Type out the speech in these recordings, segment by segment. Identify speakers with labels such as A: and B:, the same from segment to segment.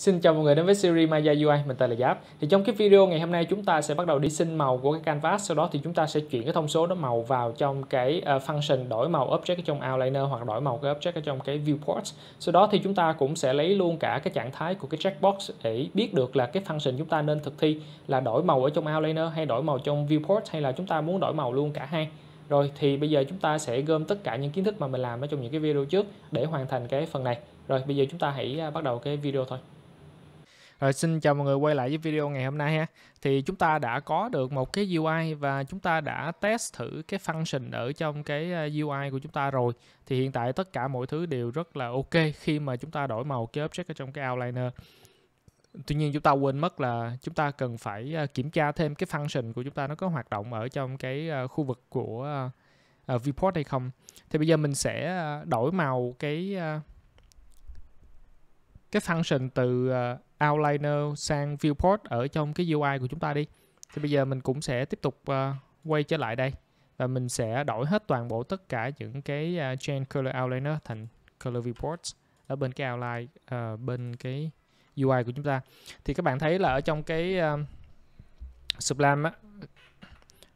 A: Xin chào mọi người đến với series Maya UI, mình tên là Giáp. Thì trong cái video ngày hôm nay chúng ta sẽ bắt đầu đi xin màu của cái canvas, sau đó thì chúng ta sẽ chuyển cái thông số đó màu vào trong cái ờ, function đổi màu object ở trong outliner hoặc đổi màu cái object ở trong cái viewport. Sau đó thì chúng ta cũng sẽ lấy luôn cả cái trạng thái của cái checkbox để biết được là cái function chúng ta nên thực thi là đổi màu ở trong outliner hay đổi màu trong viewport hay là chúng ta muốn đổi màu luôn cả hai. Rồi thì bây giờ chúng ta sẽ gom tất cả những kiến thức mà mình làm ở trong những cái video trước để hoàn thành cái phần này. Rồi bây giờ chúng ta hãy ờ, bắt đầu cái video thôi. Rồi xin chào mọi người quay lại với video ngày hôm nay ha. Thì chúng ta đã có được một cái UI và chúng ta đã test thử cái function ở trong cái ờ, UI của chúng ta rồi. Thì hiện tại tất cả mọi thứ đều rất là ok khi mà chúng ta đổi màu cái object ở trong cái outliner. Tuy nhiên chúng ta quên mất là chúng ta cần phải ờ, kiểm tra thêm cái function của chúng ta nó có hoạt động ở trong cái ờ, khu vực của viewport hay không. Thì bây giờ mình sẽ đổi màu cái cái function từ outliner sang viewport ở trong cái UI của chúng ta đi thì bây giờ mình cũng sẽ tiếp tục uh, quay trở lại đây và mình sẽ đổi hết toàn bộ tất cả những cái uh, ờ, change color outliner thành color viewport ở bên cái outline uh, bên cái UI của chúng ta thì các bạn thấy là ở trong cái uh, Sublime á,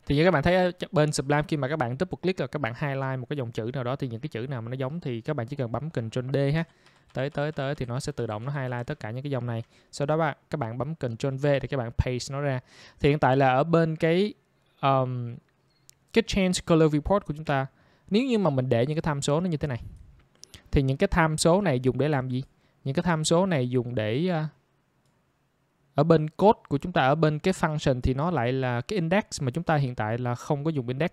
A: thì như các bạn thấy bên Sublime khi mà các bạn double click rồi các bạn highlight một cái dòng chữ nào đó thì những cái chữ nào mà nó giống thì các bạn chỉ cần bấm Ctrl D ha tới tới tới thì nó sẽ tự động nó highlight tất cả những cái dòng này sau đó bạn các bạn bấm Ctrl V để các bạn paste nó ra thì hiện tại là ở bên cái um, cái change color report của chúng ta nếu như mà mình để những cái tham số nó như thế này thì những cái tham số này dùng để làm gì những cái tham số này dùng để uh, ở bên code của chúng ta ở bên cái function thì nó lại là cái index mà chúng ta hiện tại là không có dùng index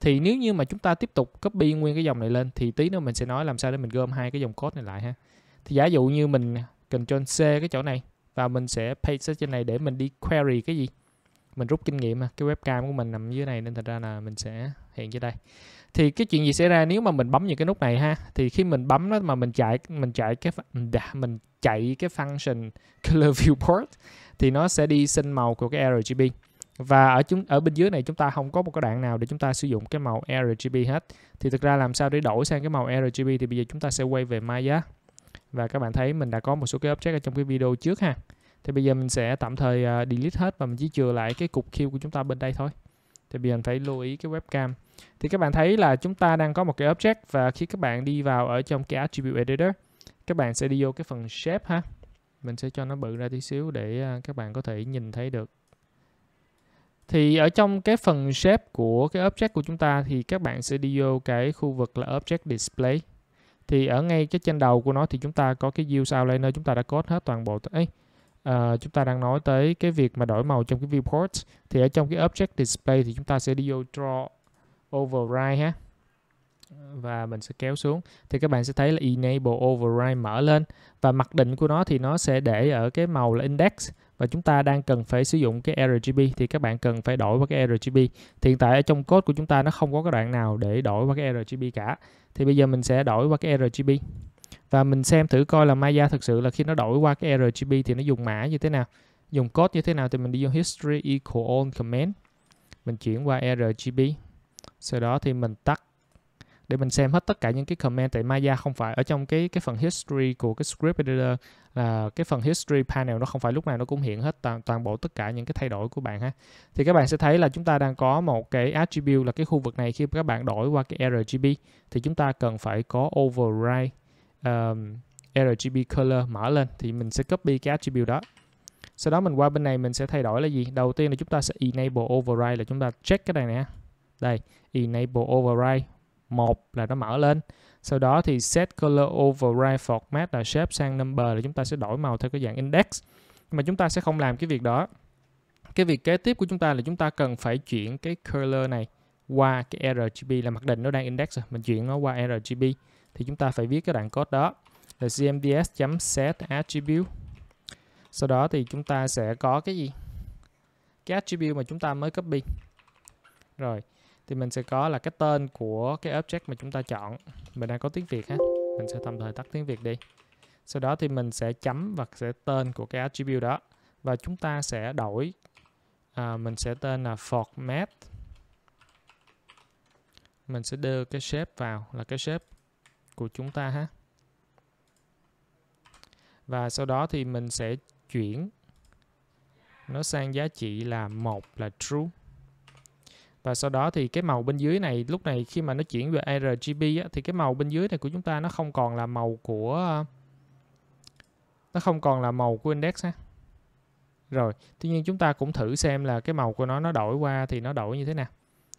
A: thì nếu như mà chúng ta tiếp tục copy nguyên cái dòng này lên thì tí nữa mình sẽ nói làm sao để mình gom hai cái dòng code này lại ha thì giả dụ như mình Ctrl C cái chỗ này và mình sẽ paste trên này để mình đi query cái gì mình rút kinh nghiệm cái webcam của mình nằm dưới này nên thật ra là mình sẽ hiện dưới đây thì cái chuyện gì xảy ra nếu mà mình bấm những cái nút này ha thì khi mình bấm nó mà mình chạy mình chạy cái mình chạy cái function color viewport thì nó sẽ đi sinh màu của cái RGB và ở chúng ở bên dưới này chúng ta không có một cái đoạn nào để chúng ta sử dụng cái màu RGB hết thì thực ra làm sao để đổi sang cái màu RGB thì bây giờ chúng ta sẽ quay về Maya và các bạn thấy mình đã có một số cái object ở trong cái video trước ha thì bây giờ mình sẽ tạm thời uh, delete hết và mình chỉ chừa lại cái cục queue của chúng ta bên đây thôi thì bây giờ mình phải lưu ý cái webcam thì các bạn thấy là chúng ta đang có một cái object và khi các bạn đi vào ở trong cái attribute editor các bạn sẽ đi vô cái phần shape ha mình sẽ cho nó bự ra tí xíu để à, các bạn có thể nhìn thấy được thì ở trong cái phần shape của cái object của chúng ta thì các bạn sẽ đi vô cái khu vực là object display thì ở ngay cái trên đầu của nó thì chúng ta có cái view outliner chúng ta đã code hết toàn bộ ấy uh, chúng ta đang nói tới cái việc mà đổi màu trong cái viewport thì ở trong cái object display thì chúng ta sẽ đi vô draw override ha và mình sẽ kéo xuống thì các bạn sẽ thấy là enable override mở lên và mặc định của nó thì nó sẽ để ở cái màu là index và chúng ta đang cần phải sử dụng cái RGB thì các bạn cần phải đổi qua cái RGB. Thì hiện tại ở trong code của chúng ta nó không có cái đoạn nào để đổi qua cái RGB cả. Thì bây giờ mình sẽ đổi qua cái RGB. Và mình xem thử coi là Maya thực sự là khi nó đổi qua cái RGB thì nó dùng mã như thế nào. Dùng code như thế nào thì mình đi vô history equal all command. Mình chuyển qua RGB. Sau đó thì mình tắt để mình xem hết tất cả những cái comment tại Maya không phải ở trong cái cái phần history của cái script editor là cái phần history panel nó không phải lúc nào nó cũng hiện hết toàn, toàn bộ tất cả những cái thay đổi của bạn ha thì các bạn sẽ thấy là chúng ta đang có một cái attribute là cái khu vực này khi các bạn đổi qua cái RGB thì chúng ta cần phải có override um, RGB color mở lên thì mình sẽ copy cái attribute đó sau đó mình qua bên này mình sẽ thay đổi là gì đầu tiên là chúng ta sẽ enable override là chúng ta check cái này nè đây enable override một là nó mở lên. Sau đó thì set color override format là shape sang number là chúng ta sẽ đổi màu theo cái dạng index. mà chúng ta sẽ không làm cái việc đó. Cái việc kế tiếp của chúng ta là chúng ta cần phải chuyển cái color này qua cái RGB là mặc định nó đang index rồi. Mình chuyển nó qua RGB thì chúng ta phải viết cái đoạn code đó là cmds.set attribute. Sau đó thì chúng ta sẽ có cái gì? Cái attribute mà chúng ta mới copy. Rồi, thì mình sẽ có là cái tên của cái object mà chúng ta chọn mình đang có tiếng Việt ha mình sẽ tạm thời tắt tiếng Việt đi sau đó thì mình sẽ chấm và sẽ tên của cái attribute đó và chúng ta sẽ đổi à, mình sẽ tên là format mình sẽ đưa cái shape vào là cái shape của chúng ta ha và sau đó thì mình sẽ chuyển nó sang giá trị là một là true và sau đó thì cái màu bên dưới này lúc này khi mà nó chuyển về RGB á, thì cái màu bên dưới này của chúng ta nó không còn là màu của nó không còn là màu của index ha rồi tuy nhiên chúng ta cũng thử xem là cái màu của nó nó đổi qua thì nó đổi như thế nào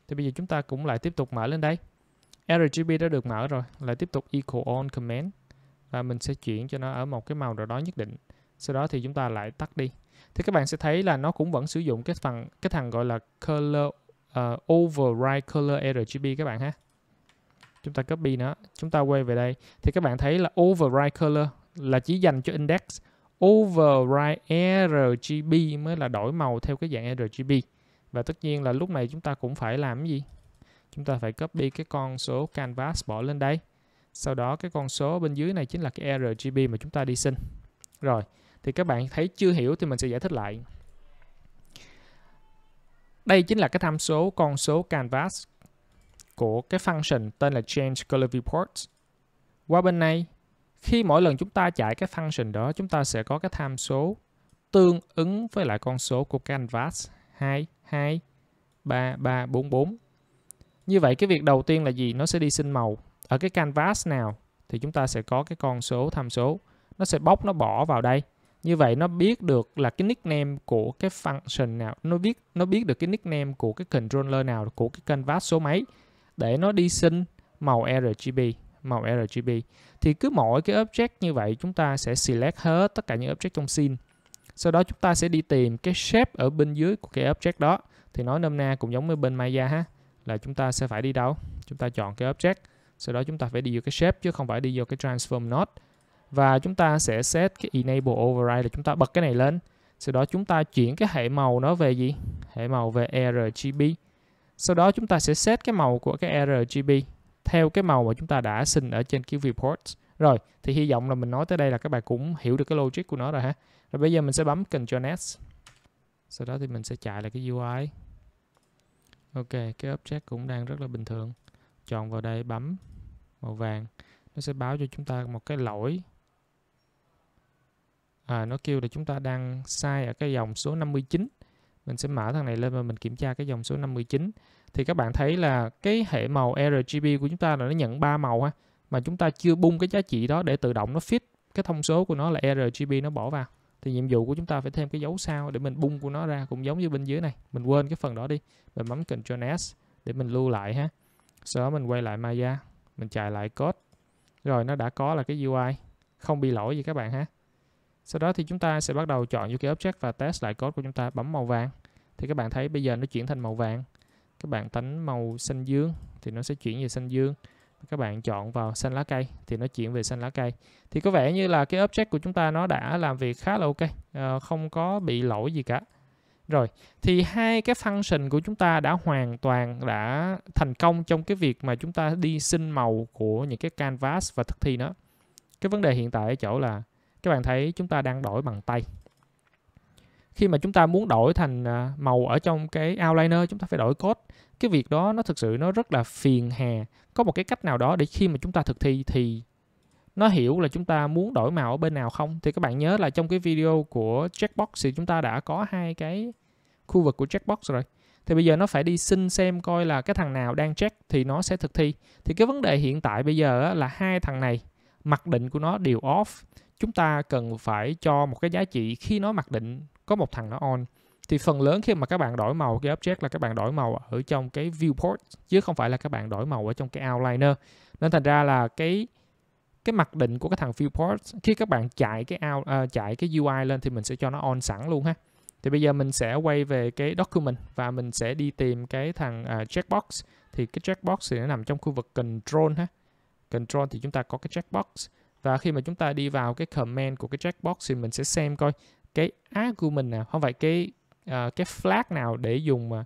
A: thì bây giờ chúng ta cũng lại tiếp tục mở lên đây RGB đã được mở rồi lại tiếp tục equal on command và mình sẽ chuyển cho nó ở một cái màu nào đó nhất định sau đó thì chúng ta lại tắt đi thì các bạn sẽ thấy là nó cũng vẫn sử dụng cái phần cái thằng gọi là color uh, override color RGB các bạn ha chúng ta copy nó chúng ta quay về đây thì các bạn thấy là override color là chỉ dành cho index override RGB mới là đổi màu theo cái dạng RGB và tất nhiên là lúc này chúng ta cũng phải làm cái gì chúng ta phải copy cái con số canvas bỏ lên đây sau đó cái con số bên dưới này chính là cái RGB mà chúng ta đi xin rồi thì các bạn thấy chưa hiểu thì mình sẽ giải thích lại đây chính là cái tham số con số canvas của cái function tên là change color viewport. Qua bên này, khi mỗi lần chúng ta chạy cái function đó, chúng ta sẽ có cái tham số tương ứng với lại con số của canvas 2, 2, 3, 3, 4, 4. Như vậy cái việc đầu tiên là gì? Nó sẽ đi sinh màu. Ở cái canvas nào thì chúng ta sẽ có cái con số tham số. Nó sẽ bóc nó bỏ vào đây như vậy nó biết được là cái nickname của cái function nào nó biết nó biết được cái nickname của cái controller nào của cái canvas số mấy để nó đi sinh màu RGB màu RGB thì cứ mỗi cái object như vậy chúng ta sẽ select hết tất cả những object trong scene sau đó chúng ta sẽ đi tìm cái shape ở bên dưới của cái object đó thì nói nôm na cũng giống như bên Maya ha là chúng ta sẽ phải đi đâu chúng ta chọn cái object sau đó chúng ta phải đi vô cái shape chứ không phải đi vô cái transform node và chúng ta sẽ set cái enable override là chúng ta bật cái này lên sau đó chúng ta chuyển cái hệ màu nó về gì hệ màu về RGB sau đó chúng ta sẽ set cái màu của cái RGB theo cái màu mà chúng ta đã xin ở trên cái report rồi thì hy vọng là mình nói tới đây là các bạn cũng hiểu được cái logic của nó rồi ha rồi bây giờ mình sẽ bấm control S sau đó thì mình sẽ chạy lại cái UI ok cái object cũng đang rất là bình thường chọn vào đây bấm màu vàng nó sẽ báo cho chúng ta một cái lỗi à, nó kêu là chúng ta đang sai ở cái dòng số 59 mình sẽ mở thằng này lên và mình kiểm tra cái dòng số 59 thì các bạn thấy là cái hệ màu RGB của chúng ta là nó nhận ba màu ha mà chúng ta chưa bung cái giá trị đó để tự động nó fit cái thông số của nó là RGB nó bỏ vào thì nhiệm vụ của chúng ta phải thêm cái dấu sao để mình bung của nó ra cũng giống như bên dưới này mình quên cái phần đó đi mình bấm Ctrl S để mình lưu lại ha sau đó mình quay lại Maya mình chạy lại code rồi nó đã có là cái UI không bị lỗi gì các bạn ha sau đó thì chúng ta sẽ bắt đầu chọn cái Object và test lại code của chúng ta bấm màu vàng thì các bạn thấy bây giờ nó chuyển thành màu vàng các bạn tánh màu xanh dương thì nó sẽ chuyển về xanh dương các bạn chọn vào xanh lá cây thì nó chuyển về xanh lá cây thì có vẻ như là cái object của chúng ta nó đã làm việc khá là ok à, không có bị lỗi gì cả rồi thì hai cái function của chúng ta đã hoàn toàn đã thành công trong cái việc mà chúng ta đi xin màu của những cái canvas và thực thi nó cái vấn đề hiện tại ở chỗ là các bạn thấy chúng ta đang đổi bằng tay khi mà chúng ta muốn đổi thành à, màu ở trong cái outliner chúng ta phải đổi code cái việc đó nó thực sự nó rất là phiền hà có một cái cách nào đó để khi mà chúng ta thực thi thì nó hiểu là chúng ta muốn đổi màu ở bên nào không thì các bạn nhớ là trong cái video của checkbox thì chúng ta đã có hai cái khu vực của checkbox rồi thì bây giờ nó phải đi xin xem coi là cái thằng nào đang check thì nó sẽ thực thi thì cái vấn đề hiện tại bây giờ là hai thằng này mặc định của nó đều off chúng ta cần phải cho một cái giá trị khi nó mặc định có một thằng nó on thì phần lớn khi mà các bạn đổi màu cái object là các bạn đổi màu ở trong cái viewport chứ không phải là các bạn đổi màu ở trong cái outliner nên thành ra là cái cái mặc định của cái thằng viewport khi các bạn chạy cái out, uh, chạy cái UI lên thì mình sẽ cho nó on sẵn luôn ha thì bây giờ mình sẽ quay về cái document và mình sẽ đi tìm cái thằng uh, checkbox thì cái checkbox thì nó nằm trong khu vực control ha control thì chúng ta có cái checkbox và khi mà chúng ta đi vào cái comment của cái checkbox thì mình sẽ xem coi cái argument nào không phải cái uh, cái flag nào để dùng mà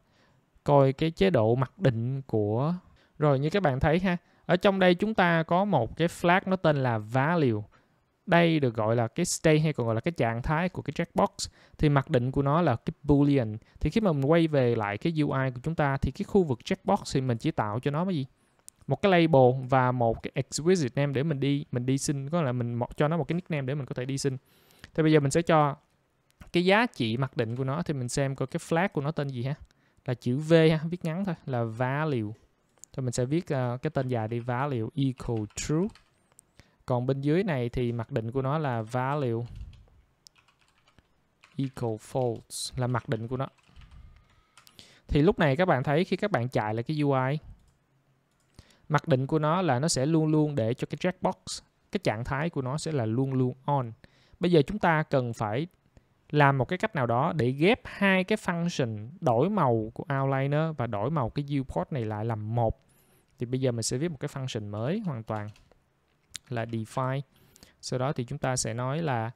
A: coi cái chế độ mặc định của rồi như các bạn thấy ha ở trong đây chúng ta có một cái flag nó tên là value đây được gọi là cái state hay còn gọi là cái trạng thái của cái checkbox thì mặc định của nó là cái boolean thì khi mà mình quay về lại cái UI của chúng ta thì cái khu vực checkbox thì mình chỉ tạo cho nó cái gì một cái label và một cái exquisite name để mình đi mình đi xin có là mình cho nó một cái nickname để mình có thể đi xin thì bây giờ mình sẽ cho cái giá trị mặc định của nó thì mình xem coi cái flag của nó tên gì ha là chữ V ha viết ngắn thôi là value thì mình sẽ viết uh, cái tên dài đi value equal true còn bên dưới này thì mặc định của nó là value equal false là mặc định của nó thì lúc này các bạn thấy khi các bạn chạy lại cái UI mặc định của nó là nó sẽ luôn luôn để cho cái checkbox cái trạng thái của nó sẽ là luôn luôn on bây giờ chúng ta cần phải làm một cái cách nào đó để ghép hai cái function đổi màu của outliner và đổi màu cái viewport này lại làm một thì bây giờ mình sẽ viết một cái function mới hoàn toàn là define sau đó thì chúng ta sẽ nói là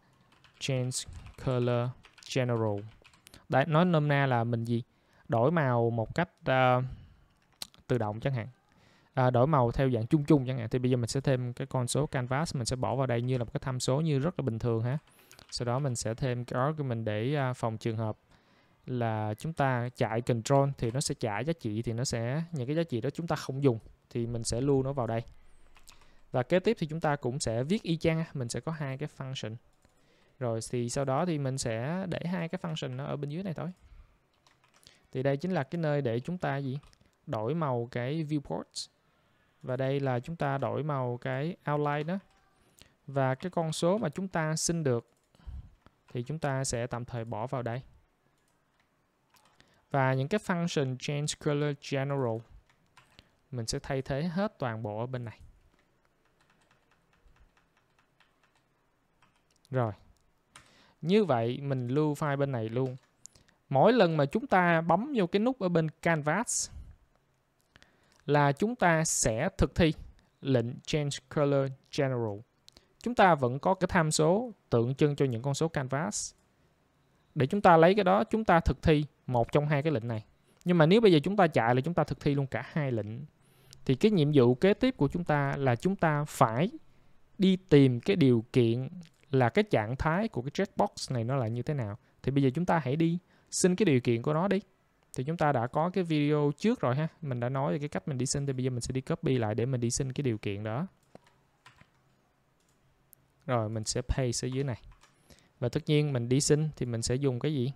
A: change color general Đấy, nói nôm na là mình gì đổi màu một cách uh, tự động chẳng hạn à, đổi màu theo dạng chung chung chẳng hạn thì bây giờ mình sẽ thêm cái con số canvas mình sẽ bỏ vào đây như là một cái tham số như rất là bình thường ha sau đó mình sẽ thêm cái argument để à, phòng trường hợp là chúng ta chạy control thì nó sẽ trả giá trị thì nó sẽ những cái giá trị đó chúng ta không dùng thì mình sẽ lưu nó vào đây và kế tiếp thì chúng ta cũng sẽ viết y chang mình sẽ có hai cái function rồi thì sau đó thì mình sẽ để hai cái function nó ở bên dưới này thôi thì đây chính là cái nơi để chúng ta gì đổi màu cái viewport và đây là chúng ta đổi màu cái outline đó và cái con số mà chúng ta xin được thì chúng ta sẽ tạm thời bỏ vào đây và những cái function change color general mình sẽ thay thế hết toàn bộ ở bên này rồi như vậy mình lưu file bên này luôn mỗi lần mà chúng ta bấm vô cái nút ở bên canvas là chúng ta sẽ thực thi lệnh Change Color General. Chúng ta vẫn có cái tham số tượng trưng cho những con số canvas. Để chúng ta lấy cái đó, chúng ta thực thi một trong hai cái lệnh này. Nhưng mà nếu bây giờ chúng ta chạy là chúng ta thực thi luôn cả hai lệnh. Thì cái nhiệm vụ kế tiếp của chúng ta là chúng ta phải đi tìm cái điều kiện là cái trạng thái của cái checkbox này nó là như thế nào. Thì bây giờ chúng ta hãy đi xin cái điều kiện của nó đi thì chúng ta đã có cái video trước rồi ha mình đã nói về cái cách mình đi xin thì bây giờ mình sẽ đi copy lại để mình đi xin cái điều kiện đó rồi mình sẽ paste ở dưới này và tất nhiên mình đi xin thì mình sẽ dùng cái gì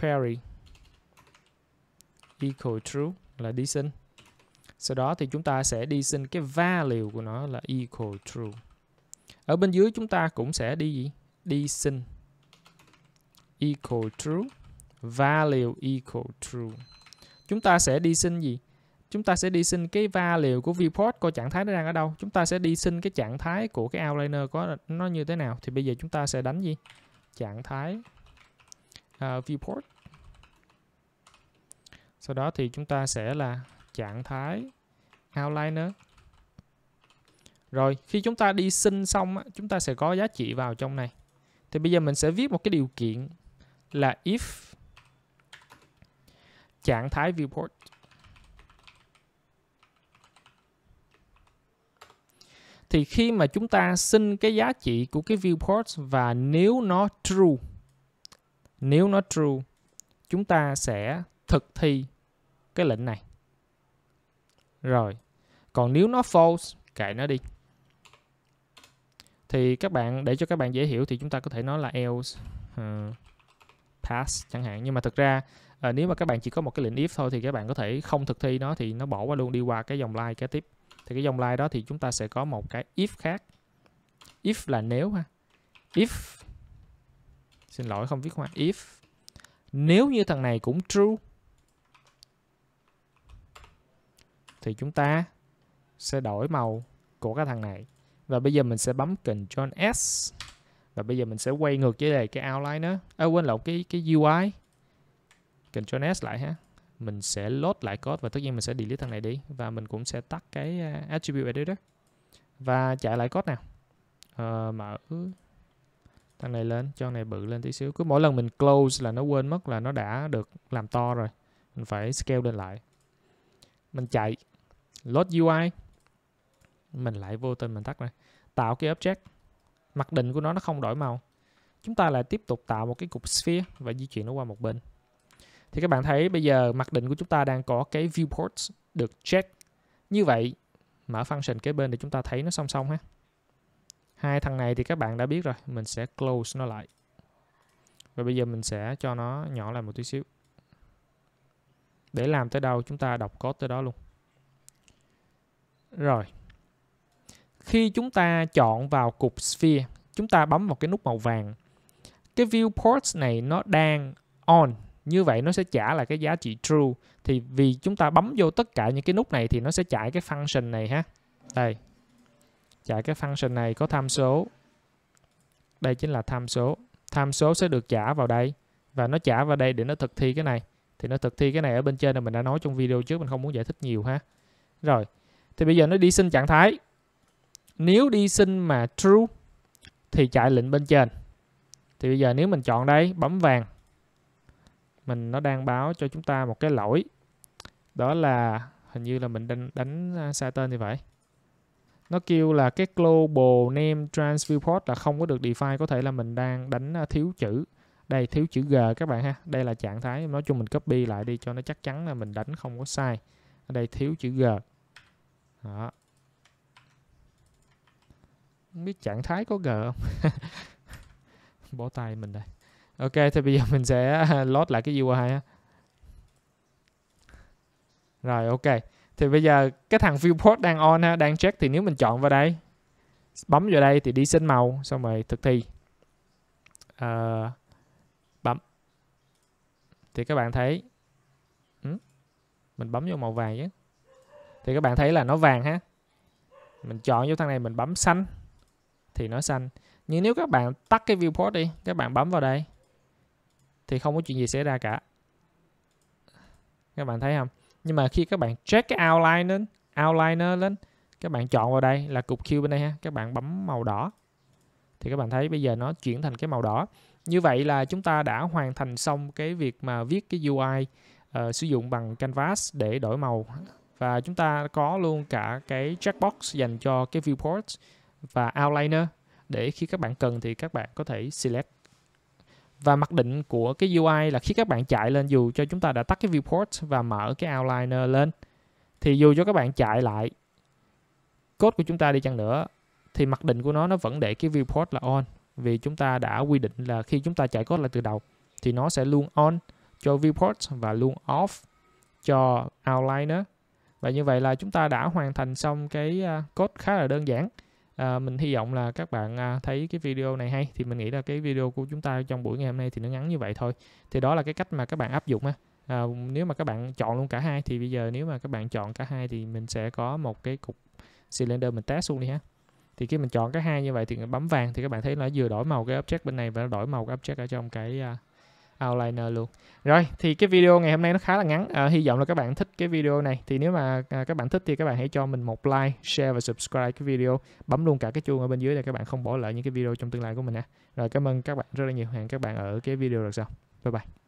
A: query equal true là đi xin sau đó thì chúng ta sẽ đi xin cái value của nó là equal true ở bên dưới chúng ta cũng sẽ đi gì đi xin equal true value equal true chúng ta sẽ đi xin gì chúng ta sẽ đi xin cái value của viewport coi trạng thái nó đang ở đâu chúng ta sẽ đi xin cái trạng thái của cái outliner có nó như thế nào thì bây giờ chúng ta sẽ đánh gì trạng thái uh, à, viewport sau đó thì chúng ta sẽ là trạng thái outliner rồi khi chúng ta đi xin xong chúng ta sẽ có giá trị vào trong này thì bây giờ mình sẽ viết một cái điều kiện là if trạng thái viewport thì khi mà chúng ta xin cái giá trị của cái viewport và nếu nó true nếu nó true chúng ta sẽ thực thi cái lệnh này rồi còn nếu nó false kệ nó đi thì các bạn để cho các bạn dễ hiểu thì chúng ta có thể nói là else ờ pass chẳng hạn nhưng mà thực ra à, nếu mà các bạn chỉ có một cái lệnh if thôi thì các bạn có thể không thực thi nó thì nó bỏ qua luôn đi qua cái dòng like kế tiếp thì cái dòng like đó thì chúng ta sẽ có một cái if khác if là nếu ha if xin lỗi không viết hoa if nếu như thằng này cũng true thì chúng ta sẽ đổi màu của cái thằng này và bây giờ mình sẽ bấm Ctrl S và bây giờ mình sẽ quay ngược với đề cái outline đó à, quên lộn cái cái UI Control S lại ha mình sẽ load lại code và tất nhiên mình sẽ delete thằng này đi và mình cũng sẽ tắt cái à, attribute editor và chạy lại code nào à, mở thằng này lên cho này bự lên tí xíu cứ mỗi lần mình close là nó quên mất là nó đã được làm to rồi mình phải scale lên lại mình chạy load UI mình lại vô tình mình tắt này tạo cái object mặt định của nó nó không đổi màu chúng ta lại tiếp tục tạo một cái cục sphere và di chuyển nó qua một bên thì các bạn thấy bây giờ mặc định của chúng ta đang có cái viewport được check như vậy mở function kế bên để chúng ta thấy nó song song ha hai thằng này thì các bạn đã biết rồi mình sẽ close nó lại và bây giờ mình sẽ cho nó nhỏ lại một tí xíu để làm tới đâu chúng ta đọc code tới đó luôn rồi khi chúng ta chọn vào cục Sphere, chúng ta bấm vào cái nút màu vàng. Cái viewport này nó đang on, như vậy nó sẽ trả là cái giá trị true. Thì vì chúng ta bấm vô tất cả những cái nút này thì nó sẽ chạy cái function này ha. Đây. Chạy cái function này có tham số. Đây chính là tham số. Tham số sẽ được trả vào đây và nó trả vào đây để nó thực thi cái này thì nó thực thi cái này ở bên trên là mình đã nói trong video trước mình không muốn giải thích nhiều ha rồi thì bây giờ nó đi xin trạng thái nếu đi sinh mà true thì chạy lệnh bên trên thì bây giờ nếu mình chọn đây bấm vàng mình nó đang báo cho chúng ta một cái lỗi đó là hình như là mình đánh đánh à, sai tên thì vậy nó kêu là cái global name trans viewport là không có được define có thể là mình đang đánh à, thiếu chữ đây thiếu chữ g các bạn ha đây là trạng thái nói chung mình copy lại đi cho nó chắc chắn là mình đánh không có sai ở đây thiếu chữ g đó không biết trạng thái có gờ không bỏ tay mình đây ok thì bây giờ mình sẽ à, load lại cái UI ha rồi ok thì bây giờ cái thằng viewport đang on ha đang check thì nếu mình chọn vào đây bấm vào đây thì đi sinh màu xong rồi thực thi à, bấm thì các bạn thấy mình bấm vô màu vàng chứ thì các bạn thấy là nó vàng ha mình chọn vô thằng này mình bấm xanh thì nó xanh nhưng nếu các bạn tắt cái viewport đi các bạn bấm vào đây thì không có chuyện gì xảy ra cả các bạn thấy không nhưng mà khi các bạn check cái outline lên outline lên các bạn chọn vào đây là cục Q bên đây ha các bạn bấm màu đỏ thì các bạn thấy bây giờ nó chuyển thành cái màu đỏ như vậy là chúng ta đã hoàn thành xong cái việc mà viết cái UI uh, ờ, sử dụng bằng canvas để đổi màu và chúng ta có luôn cả cái checkbox dành cho cái viewport và outliner để khi các bạn cần thì các bạn có thể select và mặc định của cái UI là khi các bạn chạy lên dù cho chúng ta đã tắt cái viewport và mở cái outliner lên thì dù cho các bạn chạy lại code của chúng ta đi chăng nữa thì mặc định của nó nó vẫn để cái viewport là on vì chúng ta đã quy định là khi chúng ta chạy code lại từ đầu thì nó sẽ luôn on cho viewport và luôn off cho outliner và như vậy là chúng ta đã hoàn thành xong cái à, code khá là đơn giản à, mình hy vọng là các bạn à, thấy cái video này hay thì mình nghĩ là cái video của chúng ta trong buổi ngày hôm nay thì nó ngắn như vậy thôi thì đó là cái cách mà các bạn áp dụng á à, nếu mà các bạn chọn luôn cả hai thì bây giờ nếu mà các bạn chọn cả hai thì mình sẽ có một cái cục cylinder mình test luôn đi ha thì khi mình chọn cả hai như vậy thì bấm vàng thì các bạn thấy nó vừa đổi màu cái object bên này và nó đổi màu cái object ở trong cái à, outliner luôn rồi thì cái video ngày hôm nay nó khá là ngắn à, hy vọng là các bạn thích cái video này thì nếu mà à, các bạn thích thì các bạn hãy cho mình một like share và subscribe cái video bấm luôn cả cái chuông ở bên dưới để các bạn không bỏ lỡ những cái video trong tương lai của mình nha rồi cảm ơn các bạn rất là nhiều hẹn các bạn ở cái video lần sau bye bye